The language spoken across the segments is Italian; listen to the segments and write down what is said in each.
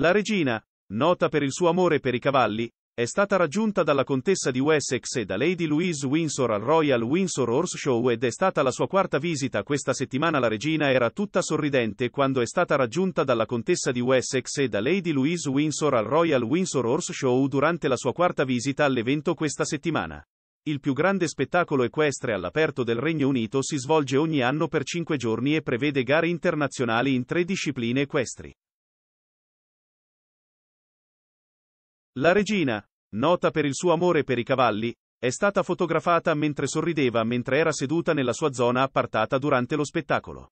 La regina, nota per il suo amore per i cavalli, è stata raggiunta dalla contessa di Wessex e da Lady Louise Windsor al Royal Windsor Horse Show ed è stata la sua quarta visita questa settimana la regina era tutta sorridente quando è stata raggiunta dalla contessa di Wessex e da Lady Louise Windsor al Royal Windsor Horse Show durante la sua quarta visita all'evento questa settimana. Il più grande spettacolo equestre all'aperto del Regno Unito si svolge ogni anno per cinque giorni e prevede gare internazionali in tre discipline equestri. La regina, nota per il suo amore per i cavalli, è stata fotografata mentre sorrideva mentre era seduta nella sua zona appartata durante lo spettacolo.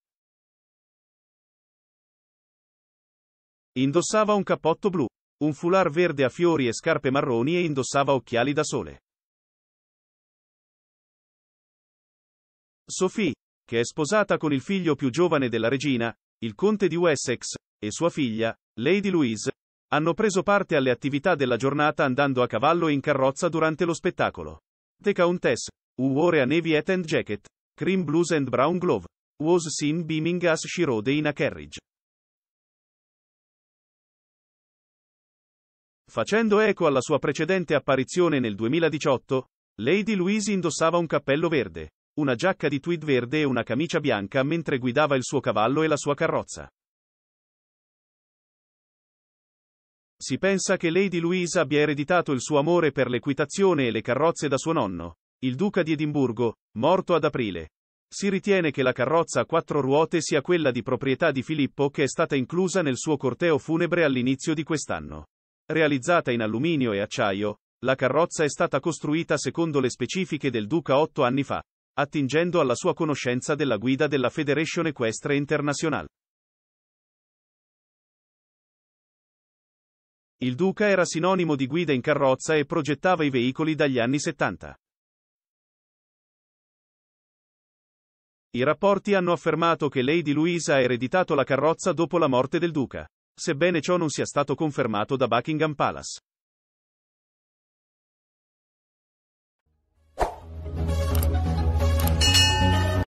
Indossava un cappotto blu, un foulard verde a fiori e scarpe marroni e indossava occhiali da sole. Sophie, che è sposata con il figlio più giovane della regina, il conte di Wessex, e sua figlia, Lady Louise, hanno preso parte alle attività della giornata andando a cavallo e in carrozza durante lo spettacolo. The Countess, who wore a navy hat and jacket, cream blues and brown glove, was seen beaming as she rode in a carriage. Facendo eco alla sua precedente apparizione nel 2018, Lady Louise indossava un cappello verde, una giacca di tweed verde e una camicia bianca mentre guidava il suo cavallo e la sua carrozza. Si pensa che Lady Louise abbia ereditato il suo amore per l'equitazione e le carrozze da suo nonno, il duca di Edimburgo, morto ad aprile. Si ritiene che la carrozza a quattro ruote sia quella di proprietà di Filippo che è stata inclusa nel suo corteo funebre all'inizio di quest'anno. Realizzata in alluminio e acciaio, la carrozza è stata costruita secondo le specifiche del duca otto anni fa, attingendo alla sua conoscenza della guida della Federation Equestre International. Il Duca era sinonimo di guida in carrozza e progettava i veicoli dagli anni 70. I rapporti hanno affermato che Lady Louisa ha ereditato la carrozza dopo la morte del duca, sebbene ciò non sia stato confermato da Buckingham Palace.